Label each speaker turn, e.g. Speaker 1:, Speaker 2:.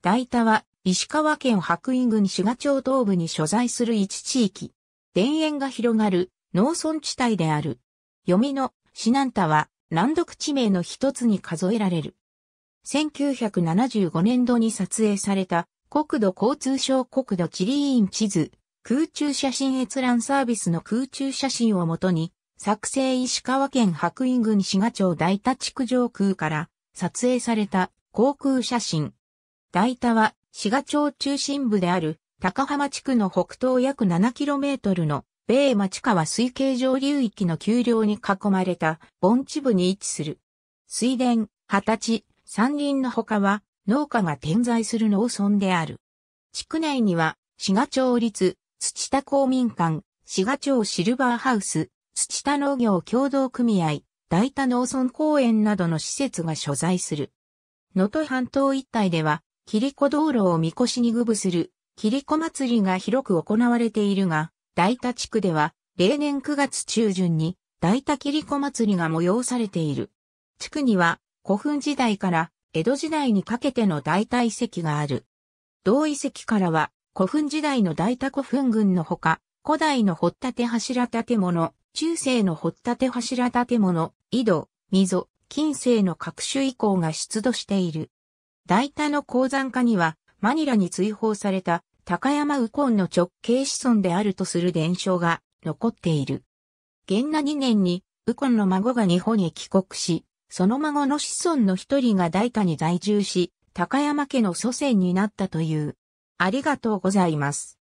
Speaker 1: 大田は、石川県白井郡志賀町東部に所在する一地域。田
Speaker 2: 園が広がる農村地帯である。読みのナンタは難読地名の一つに数えられる。1975年度に撮影された国土交通省国土地理院地図、空中写真閲覧サービスの空中写真をもとに、作成石川県白井郡志賀町大田地区上空から撮影された航空写真。大田は、滋賀町中心部である、高浜地区の北東約 7km の、米町川水系上流域の丘陵に囲まれた盆地部に位置する。水田、畑地、山林の他は農家が点在する農村である。地区内には、滋賀町立、土田公民館、滋賀町シルバーハウス、土田農業協同組合、大田農村公園などの施設が所在する。能登半島一帯では、キ子道路をみこしにぐぶする、キ子祭りが広く行われているが、大田地区では、例年9月中旬に、大田キ子祭りが催されている。地区には、古墳時代から江戸時代にかけての大田遺跡がある。同遺跡からは、古墳時代の大田古墳群のほか、古代の掘立柱建物、中世の掘立柱建物、井戸、溝、近世の各種遺構が出土している。大田の鉱山家には、マニラに追放された高山右近の直系子孫であるとする伝承が残っている。元那2年に右近の孫が日本へ帰国し、その孫の子孫の一人が大田に在住し、高山家の祖先になっ
Speaker 1: たという。ありがとうございます。